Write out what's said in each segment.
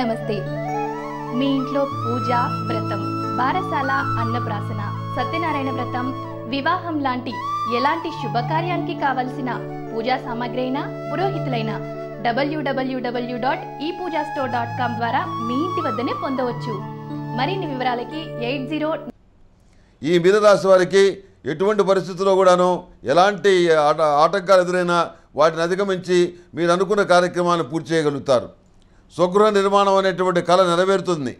నమస్తే మీ ఇంట్లో పూజ వ్రతం బారసాల అన్నప్రాసన సత్యనారాయణ వ్రతం వివాహం లాంటి ఎలాంటి శుభకార్యానికి కావలసిన పూజా సామాగ్రి అయినా పురోహితులైన డబ్ల్యూడబ్ల్యూడబ్ల్యూ డాట్ ఈ పూజా స్టోర్ డాట్ కామ్ ద్వారా మీ ఇంటి వద్దనే పొందవచ్చు మరిన్ని వివరాలకి ఎయిట్ జీరో ఈ రాసి వారికి ఎటువంటి పరిస్థితుల్లో కూడాను ఎలాంటి ఆటంకాలు ఎదురైనా వాటిని అధిగమించి మీరు అనుకున్న కార్యక్రమాలను పూర్తి చేయగలుగుతారు స్వగృహ నిర్మాణం అనేటువంటి కళ నెరవేరుతుంది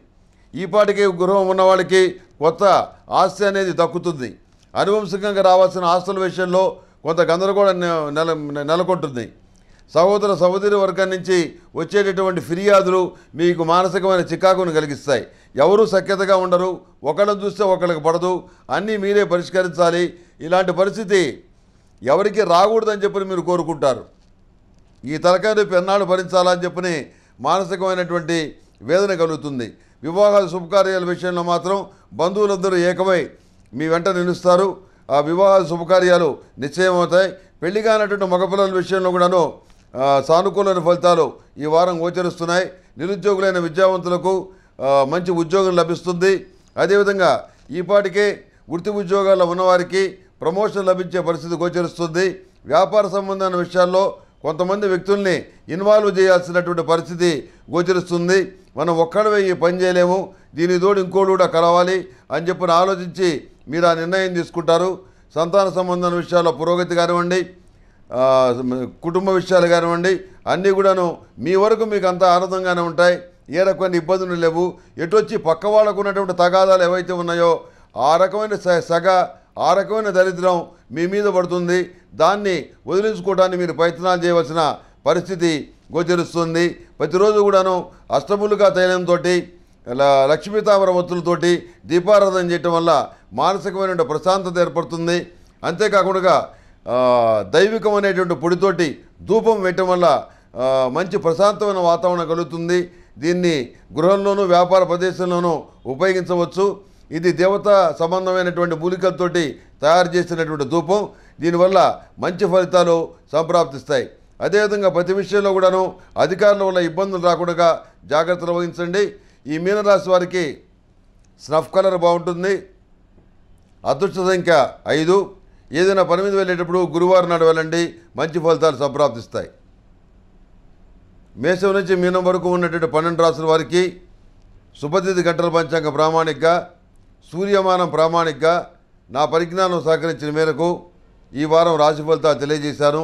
ఈపాటికి గృహం ఉన్నవాడికి కొత్త ఆస్తి అనేది దక్కుతుంది అనువంశికంగా రావాల్సిన ఆస్తుల విషయంలో కొంత గందరగోళం నెల నెలకొంటుంది సహోదర సహోదరి వర్గం నుంచి వచ్చేటటువంటి ఫిర్యాదులు మీకు మానసికమైన చికాకును కలిగిస్తాయి ఎవరూ సఖ్యతగా ఉండరు ఒకళ్ళని చూస్తే ఒకళ్ళకి పడదు అన్నీ మీరే పరిష్కరించాలి ఇలాంటి పరిస్థితి ఎవరికి రాకూడదని చెప్పని మీరు కోరుకుంటారు ఈ తలకాయ రేపు ఎన్నాళ్ళు భరించాలని చెప్పని మానసికమైనటువంటి వేదన కలుగుతుంది వివాహాలు శుభకార్యాల విషయంలో మాత్రం బంధువులందరూ ఏకమై మీ వెంట నిలుస్తారు ఆ వివాహాల శుభకార్యాలు నిశ్చయమవుతాయి పెళ్లి కానటువంటి మగపిల్లల విషయంలో కూడాను సానుకూలమైన ఫలితాలు ఈ వారం గోచరిస్తున్నాయి నిరుద్యోగులైన విద్యావంతులకు మంచి ఉద్యోగం లభిస్తుంది అదేవిధంగా ఈపాటికే వృత్తి ఉద్యోగాల్లో ఉన్నవారికి ప్రమోషన్ లభించే పరిస్థితి గోచరిస్తుంది వ్యాపార సంబంధమైన విషయాల్లో కొంతమంది వ్యక్తుల్ని ఇన్వాల్వ్ చేయాల్సినటువంటి పరిస్థితి గోచరిస్తుంది మనం ఒక్కడవే ఈ పని చేయలేము దీని తోడు ఇంకోడు కూడా కలవాలి అని చెప్పిన ఆలోచించి మీరు ఆ నిర్ణయం తీసుకుంటారు సంతాన సంబంధం విషయాల్లో పురోగతి కానివ్వండి కుటుంబ విషయాలు కానివ్వండి అన్నీ కూడాను మీ వరకు మీకు అంత ఆనందంగానే ఉంటాయి ఏ రకమైన ఇబ్బందులు లేవు ఎటు వచ్చి పక్క వాళ్ళకు ఉన్నటువంటి తగాదాలు ఏవైతే ఉన్నాయో ఆ రకమైన సగ ఆ రకమైన దరిద్రం మీ మీద పడుతుంది దాన్ని వదిలించుకోవడానికి మీరు ప్రయత్నాలు చేయవలసిన పరిస్థితి గోచరిస్తుంది ప్రతిరోజు కూడాను అష్టములుగా తైలంతో లక్ష్మీతామర వత్తులతోటి దీపారాధన చేయటం వల్ల మానసికమైన ప్రశాంతత ఏర్పడుతుంది అంతేకాకుండా దైవికం అనేటువంటి పొడితోటి ధూపం వేయటం వల్ల మంచి ప్రశాంతమైన వాతావరణం కలుగుతుంది దీన్ని గృహంలోనూ వ్యాపార ప్రదేశంలోనూ ఉపయోగించవచ్చు ఇది దేవత సంబంధమైనటువంటి మూలికలతోటి తయారు చేసినటువంటి ధూపం దీనివల్ల మంచి ఫలితాలు సంప్రాప్తిస్తాయి అదేవిధంగా ప్రతి విషయంలో కూడాను అధికారుల వల్ల ఇబ్బందులు రాకుండా జాగ్రత్తలు వహించండి ఈ మీనరాశి వారికి స్నఫ్ కలర్ బాగుంటుంది అదృష్ట సంఖ్య ఐదు ఏదైనా పని మీద వెళ్ళేటప్పుడు గురువారం నాడు వెళ్ళండి మంచి ఫలితాలు సంప్రాప్తిస్తాయి మేసం నుంచి మీనం వరకు ఉన్నటువంటి పన్నెండు రాసుల వారికి శుభతిథి గంటల పంచాంగ ప్రామాణికగా సూర్యమానం ప్రామాణికగా నా పరిజ్ఞానం సహకరించిన మేరకు ఈ వారం రాశి ఫలితాలు తెలియజేశాను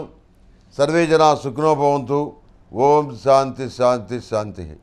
సర్వే జనా సుఖనోభవంతు ఓం శాంతి శాంతి శాంతి